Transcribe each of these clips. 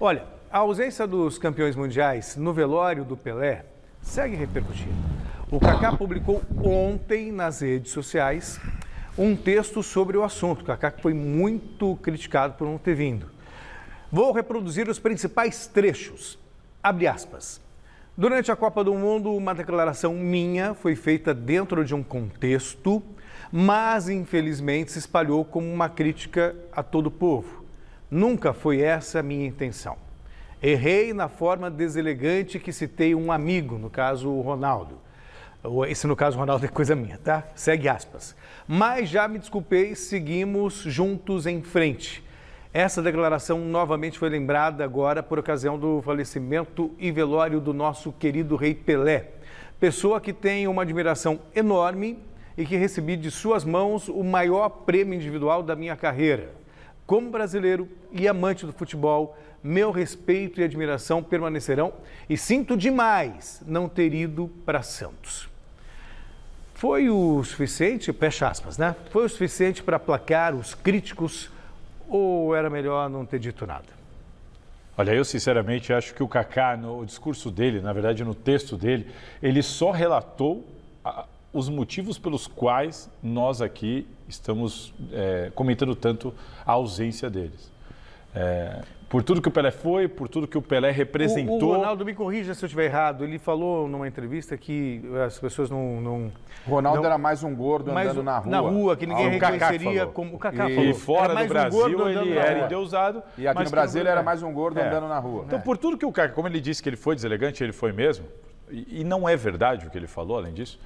Olha, a ausência dos campeões mundiais no velório do Pelé segue repercutindo. O Kaká publicou ontem nas redes sociais um texto sobre o assunto. O Kaká foi muito criticado por não ter vindo. Vou reproduzir os principais trechos. Abre aspas. Durante a Copa do Mundo, uma declaração minha foi feita dentro de um contexto, mas infelizmente se espalhou como uma crítica a todo o povo. Nunca foi essa a minha intenção. Errei na forma deselegante que citei um amigo, no caso o Ronaldo. Esse, no caso, Ronaldo é coisa minha, tá? Segue aspas. Mas já me desculpei, seguimos juntos em frente. Essa declaração novamente foi lembrada agora por ocasião do falecimento e velório do nosso querido Rei Pelé. Pessoa que tem uma admiração enorme e que recebi de suas mãos o maior prêmio individual da minha carreira como brasileiro e amante do futebol, meu respeito e admiração permanecerão e sinto demais não ter ido para Santos. Foi o suficiente, fecha aspas, né? Foi o suficiente para aplacar os críticos ou era melhor não ter dito nada? Olha, eu sinceramente acho que o Kaká, no discurso dele, na verdade no texto dele, ele só relatou a os motivos pelos quais nós aqui estamos é, comentando tanto a ausência deles. É, por tudo que o Pelé foi, por tudo que o Pelé representou. O, o, Ronaldo, me corrija se eu estiver errado, ele falou numa entrevista que as pessoas não. não Ronaldo não, era mais um gordo mais andando um, na rua. Na rua, que ninguém ah, reconheceria como. O Kaká e, falou. E fora do Brasil um ele era endeusado. E aqui no Brasil ele era mais um gordo é. andando na rua. Então, por tudo que o Cacá, como ele disse que ele foi deselegante, ele foi mesmo, e, e não é verdade o que ele falou, além disso.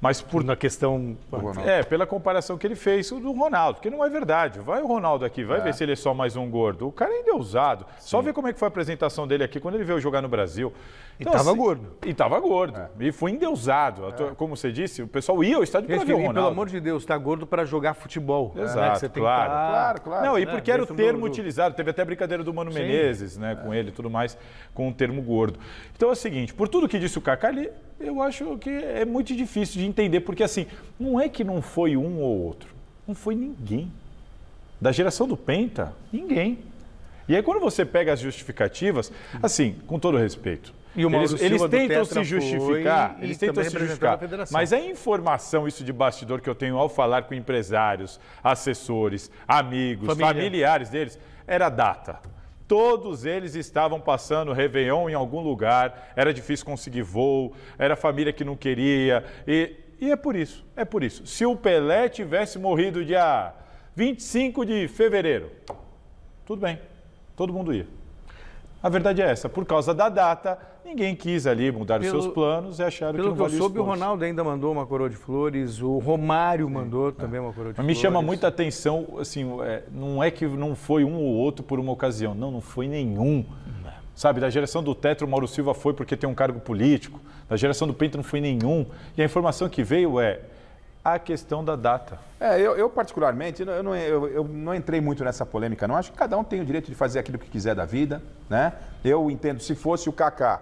Mas por. Na questão. É, pela comparação que ele fez o do Ronaldo, que não é verdade. Vai o Ronaldo aqui, vai é. ver se ele é só mais um gordo. O cara ainda é usado Sim. Só ver como é que foi a apresentação dele aqui quando ele veio jogar no Brasil. Então, e tava assim, gordo. E tava gordo. É. E foi endeusado. É. Como você disse, o pessoal ia ao estádio para ver o Ronaldo. Pelo amor de Deus, tá gordo para jogar futebol. Né? Exato, né? claro. Tá... Claro, claro. Não, e é, porque era o termo do... utilizado. Teve até brincadeira do Mano Sim. Menezes, né? Com é. ele e tudo mais, com o termo gordo. Então é o seguinte, por tudo que disse o Kaká, ele eu acho que é muito difícil de entender, porque assim, não é que não foi um ou outro, não foi ninguém. Da geração do Penta, ninguém. E aí quando você pega as justificativas, assim, com todo respeito, eles, eles tentam se justificar, eles tentam se justificar. Mas a informação, isso de bastidor que eu tenho ao falar com empresários, assessores, amigos, Família. familiares deles, era data. Todos eles estavam passando Réveillon em algum lugar, era difícil conseguir voo, era família que não queria. E, e é por isso, é por isso. Se o Pelé tivesse morrido dia 25 de fevereiro, tudo bem, todo mundo ia. A verdade é essa, por causa da data, ninguém quis ali mudar pelo, os seus planos e acharam pelo que não valia eu soube, o Ronaldo ainda mandou uma coroa de flores, o Romário Sim, mandou é. também uma coroa de Mas flores. Me chama muita atenção, assim, é, não é que não foi um ou outro por uma ocasião, não, não foi nenhum. Não. Sabe, da geração do Tetra, o Mauro Silva foi porque tem um cargo político, da geração do Pinto não foi nenhum. E a informação que veio é, a questão da data. É, eu, eu particularmente, eu não, eu, eu não, entrei muito nessa polêmica, não. Acho que cada um tem o direito de fazer aquilo que quiser da vida, né? Eu entendo, se fosse o Kaká,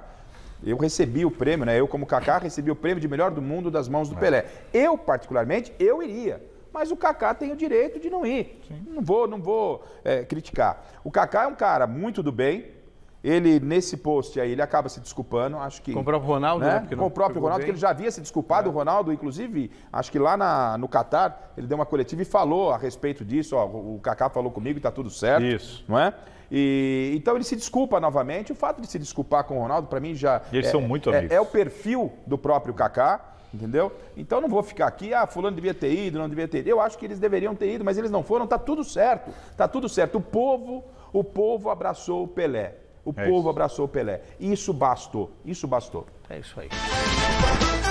eu recebi o prêmio, né? Eu, como Kaká, recebi o prêmio de melhor do mundo das mãos do é. Pelé. Eu, particularmente, eu iria. Mas o Kaká tem o direito de não ir. Sim. Não vou, não vou é, criticar. O Kaká é um cara muito do bem, ele, nesse post aí, ele acaba se desculpando, acho que... Com o próprio Ronaldo, né? né? Com o próprio Ronaldo, bem. que ele já havia se desculpado, é. o Ronaldo, inclusive, acho que lá na, no Catar, ele deu uma coletiva e falou a respeito disso, ó, o Kaká falou comigo e tá tudo certo, Isso. não é? E, então ele se desculpa novamente, o fato de se desculpar com o Ronaldo, para mim, já... eles é, são muito amigos. É, é o perfil do próprio Kaká, entendeu? Então não vou ficar aqui, ah, fulano devia ter ido, não devia ter ido. Eu acho que eles deveriam ter ido, mas eles não foram, tá tudo certo, tá tudo certo. O povo, o povo abraçou o Pelé. O é povo isso. abraçou o Pelé. Isso bastou. Isso bastou. É isso aí.